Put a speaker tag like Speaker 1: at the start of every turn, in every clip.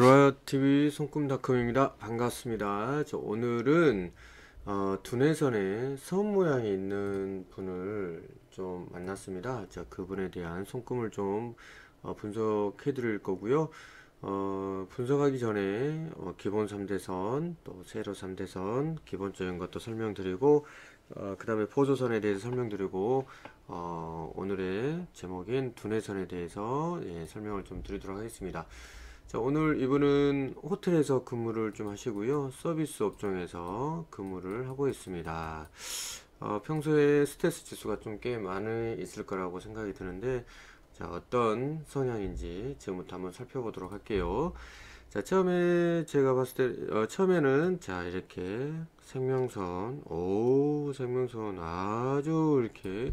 Speaker 1: 드라이어 TV 손금닷컴입니다 반갑습니다. 저 오늘은 어, 두뇌선에 섬 모양이 있는 분을 좀 만났습니다. 자, 그분에 대한 손금을 좀 어, 분석해 드릴 거고요. 어, 분석하기 전에 어, 기본 3대선, 또 세로 3대선, 기본적인 것도 설명드리고 어, 그 다음에 포조선에 대해서 설명드리고 어, 오늘의 제목인 두뇌선에 대해서 예, 설명을 좀 드리도록 하겠습니다. 자, 오늘 이분은 호텔에서 근무를 좀 하시고요. 서비스 업종에서 근무를 하고 있습니다. 어, 평소에 스트레스 지수가 좀 꽤 많이 있을 거라고 생각이 드는데, 자, 어떤 성향인지 지금부터 한번 살펴보도록 할게요. 자, 처음에 제가 봤을 때, 어, 처음에는 자, 이렇게 생명선, 오, 생명선 아주 이렇게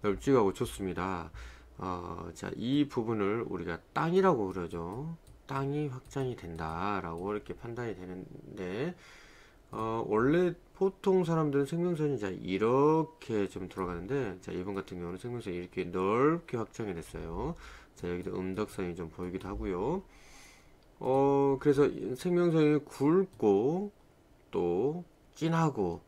Speaker 1: 넓지가고 좋습니다. 어, 자, 이 부분을 우리가 땅이라고 그러죠. 땅이 확장이 된다라고 이렇게 판단이 되는데 어, 원래 보통 사람들은 생명선이 자 이렇게 좀 들어가는데 자 이번 같은 경우는 생명선이 이렇게 넓게 확장이 됐어요 자 여기도 음덕선이 좀 보이기도 하고요 어 그래서 생명선이 굵고 또 진하고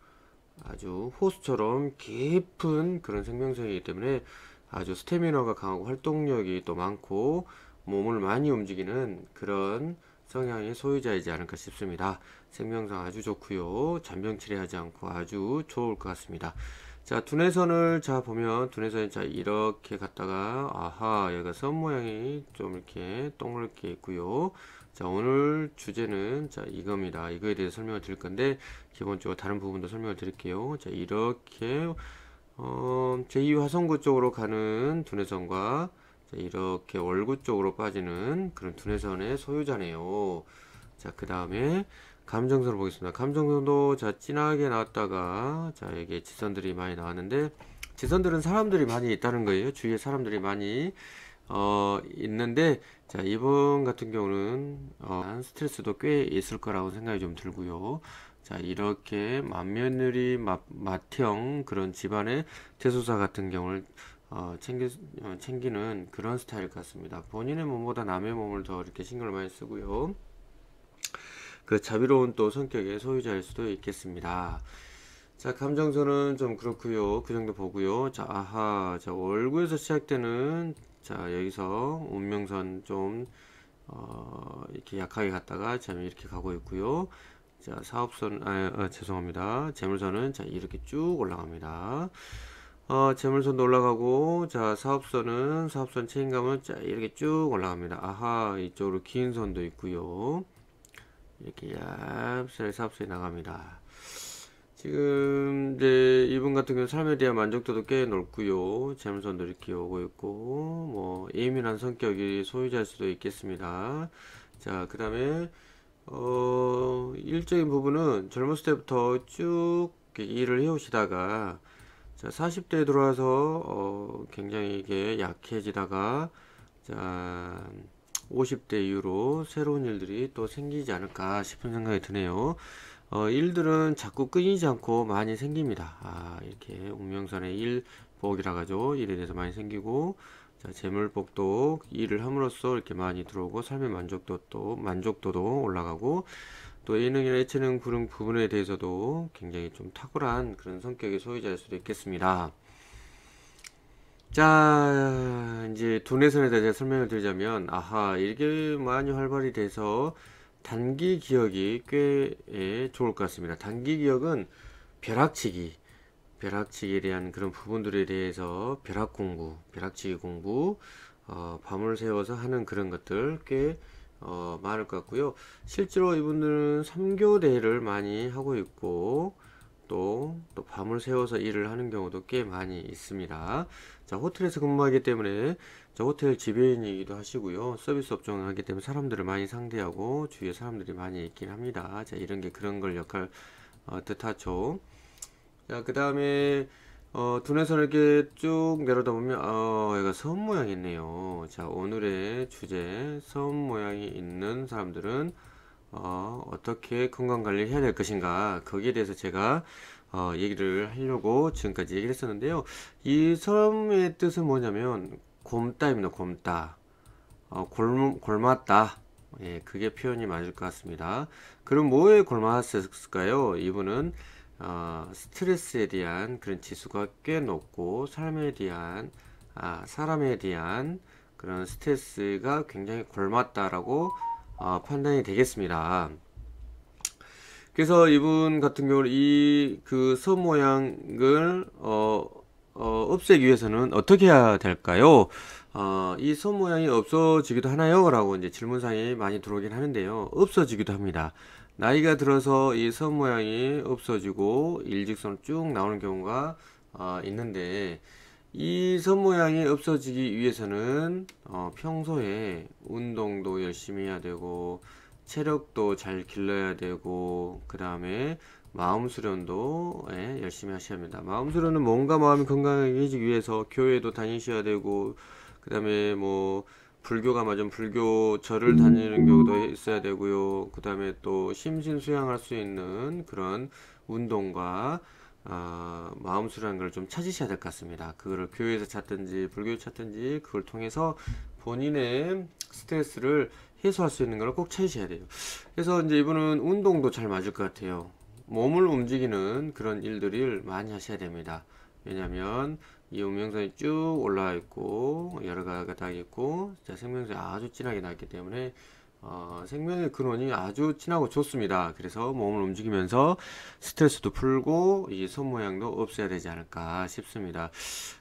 Speaker 1: 아주 호수처럼 깊은 그런 생명선이기 때문에 아주 스태미너가 강하고 활동력이 또 많고 몸을 많이 움직이는 그런 성향의 소유자이지 않을까 싶습니다. 생명상 아주 좋고요. 잔병치레하지 않고 아주 좋을 것 같습니다. 자 두뇌선을 자 보면 두뇌선이 자 이렇게 갔다가 아하 여기가 선 모양이 좀 이렇게 동그랗게 있고요 자 오늘 주제는 자 이겁니다 이거에 대해서 설명을 드릴 건데 기본적으로 다른 부분도 설명을 드릴게요 자 이렇게 어, 제2화성구 쪽으로 가는 두뇌선과 자, 이렇게 월구 쪽으로 빠지는 그런 두뇌선의 소유자네요. 자, 그 다음에 감정선을 보겠습니다. 감정선도 자, 진하게 나왔다가 자, 여기에 지선들이 많이 나왔는데 지선들은 사람들이 많이 있다는 거예요. 주위에 사람들이 많이 어, 있는데 자, 이번 같은 경우는 어, 스트레스도 꽤 있을 거라고 생각이 좀 들고요. 자, 이렇게 만면느리 맏형 그런 집안의 재소사 같은 경우를 어, 챙기, 어, 챙기는 그런 스타일 같습니다. 본인의 몸보다 남의 몸을 더 이렇게 신경을 많이 쓰고요. 그 자비로운 또 성격의 소유자일 수도 있겠습니다. 자, 감정선은 좀 그렇고요. 그 정도 보고요. 자, 아하. 자, 얼굴에서 시작되는 자, 여기서 운명선 좀 어, 이렇게 약하게 갔다가 지금 이렇게 가고 있고요. 자, 사업선 아, 아 죄송합니다. 재물선은 자, 이렇게 쭉 올라갑니다. 어, 재물선도 올라가고 자 사업선은 사업선 책임감은자 이렇게 쭉 올라갑니다 아하 이쪽으로 긴 선도 있고요 이렇게 얍스레 사업선이 나갑니다 지금 이제 이분 같은 경우 삶에 대한 만족도도 꽤 높고요 재물선도 이렇게 오고 있고 뭐 예민한 성격이 소유자일 수도 있겠습니다 자 그 다음에 어 일적인 부분은 젊었을 때부터 쭉 일을 해오시다가 자, 40대에 들어와서 어, 굉장히 이게 약해지다가 자, 50대 이후로 새로운 일들이 또 생기지 않을까 싶은 생각이 드네요. 어, 일들은 자꾸 끊이지 않고 많이 생깁니다. 아, 이렇게 운명선의 일복이라고 하죠. 일에 대해서 많이 생기고 자, 재물복도 일을 함으로써 이렇게 많이 들어오고 삶의 만족도 또 만족도도 올라가고 또 A능이나 H능 불응 부분에 대해서도 굉장히 좀 탁월한 그런 성격의 소유자일 수도 있겠습니다. 자 이제 두뇌선에 대해 설명을 드리자면 아하 이게 많이 활발히 돼서 단기 기억이 꽤 예, 좋을 것 같습니다. 단기 기억은 벼락치기 벼락치기에 대한 그런 부분들에 대해서 벼락 공부 벼락치기 공부 어, 밤을 새워서 하는 그런 것들 꽤 어, 많을 것 같고요 실제로 이분들은 3교대를 많이 하고 있고 또, 또 밤을 새워서 일을 하는 경우도 꽤 많이 있습니다 자 호텔에서 근무하기 때문에 저 호텔 지배인이기도 하시고요 서비스 업종을 하기 때문에 사람들을 많이 상대하고 주위에 사람들이 많이 있긴 합니다 자 이런 게 그런 걸 역할 어, 뜻하죠 자 그 다음에 어, 두뇌선을 이렇게 쭉 내려다 보면 어, 얘가 섬 모양이 있네요. 자, 오늘의 주제 섬 모양이 있는 사람들은 어, 어떻게 건강 관리를 해야 될 것인가 거기에 대해서 제가 어, 얘기를 하려고 지금까지 얘기를 했었는데요. 이 섬의 뜻은 뭐냐면 곰따입니다. 곰따. 어, 골, 골맞다. 예, 그게 표현이 맞을 것 같습니다. 그럼 뭐에 골맞았을까요? 이분은 어, 스트레스에 대한 그런 지수가 꽤 높고 삶에 대한 아, 사람에 대한 그런 스트레스가 굉장히 골맞다라고 어, 판단이 되겠습니다. 그래서 이분 같은 경우는 이그섬 모양을 어, 어, 없애기 위해서는 어떻게 해야 될까요? 어, 이 선 모양이 없어지기도 하나요? 라고 이제 질문상에 많이 들어오긴 하는데요. 없어지기도 합니다. 나이가 들어서 이 선 모양이 없어지고 일직선 쭉 나오는 경우가 어, 있는데 이 선 모양이 없어지기 위해서는 어, 평소에 운동도 열심히 해야 되고 체력도 잘 길러야 되고 그 다음에 마음 수련도 예, 열심히 하셔야 합니다. 마음 수련은 몸과 마음이 건강해지기 위해서 교회도 다니셔야 되고 그 다음에 뭐 불교가 맞은 불교 절을 다니는 경우도 있어야 되고요. 그 다음에 또 심신 수양할 수 있는 그런 운동과 아, 마음 수련을좀 찾으셔야 될 것 같습니다. 그거를 교회에서 찾든지 불교 찾든지 그걸 통해서 본인의 스트레스를 해소할 수 있는 걸 꼭 찾으셔야 돼요. 그래서 이제 이분은 운동도 잘 맞을 것 같아요. 몸을 움직이는 그런 일들을 많이 하셔야 됩니다. 왜냐하면 이 운명선이 쭉 올라와 있고 여러 가지가다 있고 자, 생명선이 아주 진하게 나기 왔 때문에 어, 생명의 근원이 아주 진하고 좋습니다. 그래서 몸을 움직이면서 스트레스도 풀고 이 손 모양도 없애야 되지 않을까 싶습니다.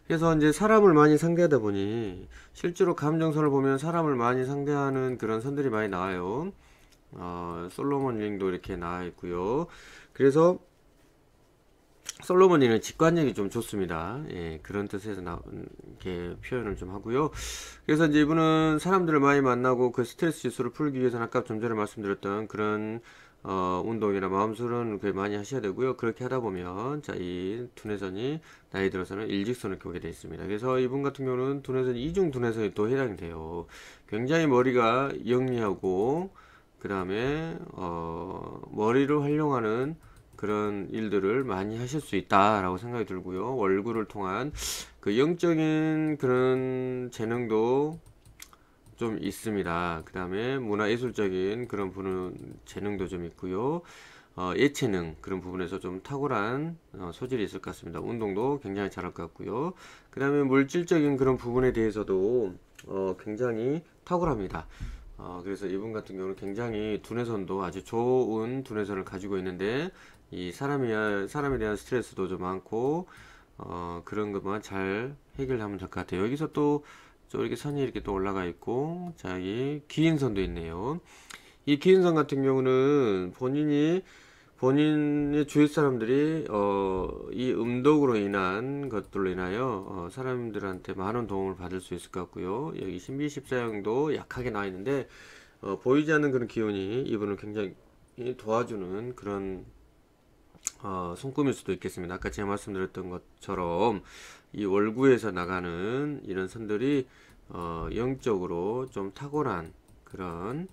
Speaker 1: 그래서 이제 사람을 많이 상대하다 보니 실제로 감정선을 보면 사람을 많이 상대하는 그런 선들이 많이 나와요. 어, 솔로몬 링도 이렇게 나와 있고요. 그래서 솔로몬 링은 직관력이 좀 좋습니다. 예, 그런 뜻에서 나, 음, 이렇게 표현을 좀 하고요. 그래서 이제 이분은 사람들을 많이 만나고 그 스트레스 지수를 풀기 위해서는 아까 좀 전에 말씀드렸던 그런 어, 운동이나 마음술은 그렇게 많이 하셔야 되고요. 그렇게 하다 보면 자 이 두뇌선이 나이 들어서는 일직선을 보게 되어 있습니다. 그래서 이분 같은 경우는 두뇌선 이중 두뇌선이 또 해당이 돼요. 굉장히 머리가 영리하고 그 다음에 어, 머리를 활용하는 그런 일들을 많이 하실 수 있다라고 생각이 들고요. 월구를 통한 그 영적인 그런 재능도 좀 있습니다. 그 다음에 문화예술적인 그런 분 재능도 좀 있고요. 어, 예체능 그런 부분에서 좀 탁월한 어, 소질이 있을 것 같습니다. 운동도 굉장히 잘할 것 같고요. 그 다음에 물질적인 그런 부분에 대해서도 어, 굉장히 탁월합니다. 어, 그래서 이분 같은 경우는 굉장히 두뇌선도 아주 좋은 두뇌선을 가지고 있는데 이 사람이 사람에 대한 스트레스도 좀 많고 어, 그런 것만 잘 해결하면 될 것 같아요. 여기서 또 저렇게 선이 이렇게 또 올라가 있고 자기 기인선도 있네요. 이 기인선 같은 경우는 본인이 본인의 주위 사람들이 어, 이 음독으로 인한 것들로 인하여 어, 사람들한테 많은 도움을 받을 수 있을 것 같고요. 여기 신비 십사형도 약하게 나와 있는데 어, 보이지 않는 그런 기운이 이분을 굉장히 도와주는 그런 어, 손금일 수도 있겠습니다. 아까 제가 말씀드렸던 것처럼 이 월구에서 나가는 이런 선들이 어, 영적으로 좀 탁월한 그런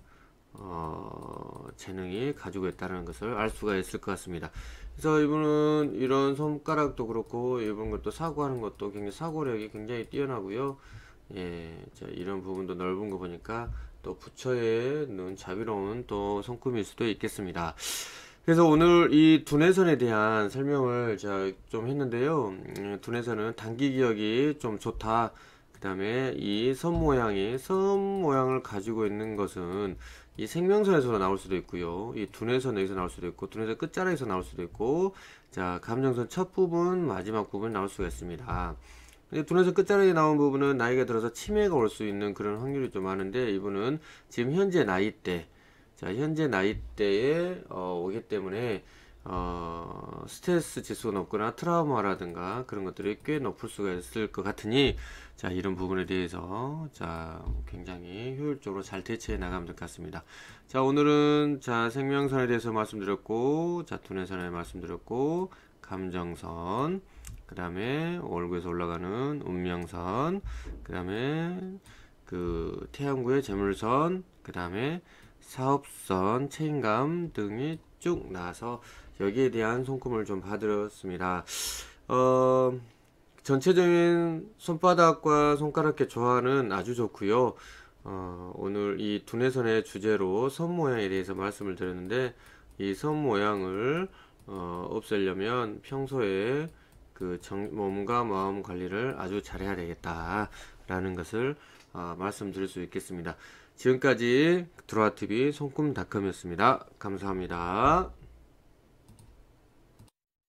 Speaker 1: 어, 재능이 가지고 있다는 것을 알 수가 있을 것 같습니다. 그래서 이분은 이런 손가락도 그렇고 이분 것도 사고하는 것도 굉장히 사고력이 굉장히 뛰어나고요. 예, 자, 이런 부분도 넓은 거 보니까 또부처의눈 자비로운 또손금일 수도 있겠습니다. 그래서 오늘 이 두뇌선에 대한 설명을 제가 좀 했는데요. 음, 두뇌선은 단기 기억이 좀 좋다. 그 다음에 이 선 모양이 선 모양을 가지고 있는 것은 이 생명선에서 나올 수도 있고요. 이두뇌선에서 나올 수도 있고 둔해선 끝자락에서 나올 수도 있고 자 감정선 첫 부분 마지막 부분 나올 수가 있습니다. 둔해선 끝자락에 나온 부분은 나이가 들어서 치매가 올 수 있는 그런 확률이 좀 많은데 이분은 지금 현재 나이 때, 자 현재 나이때에 어, 오기 때문에 어, 스트레스 지수가 높거나 트라우마라든가 그런 것들이 꽤 높을 수가 있을 것 같으니 자 이런 부분에 대해서 자 굉장히 효율적으로 잘 대처해 나가면 될 것 같습니다 자 오늘은 자 생명선에 대해서 말씀드렸고 자 두뇌선에 말씀드렸고 감정선 그 다음에 월구에서 올라가는 운명선 그 다음에 그 태양구의 재물선 그 다음에 사업선, 책임감 등이 쭉 나서 여기에 대한 손금을 좀 받으셨습니다. 어, 전체적인 손바닥과 손가락의 조화는 아주 좋고요. 어, 오늘 이 두뇌선의 주제로 선 모양에 대해서 말씀을 드렸는데 이 선 모양을 어, 없애려면 평소에 그 정, 몸과 마음 관리를 아주 잘해야 되겠다라는 것을 어, 말씀드릴 수 있겠습니다. 지금까지 드로아TV 손꿈닷컴이었습니다. 감사합니다.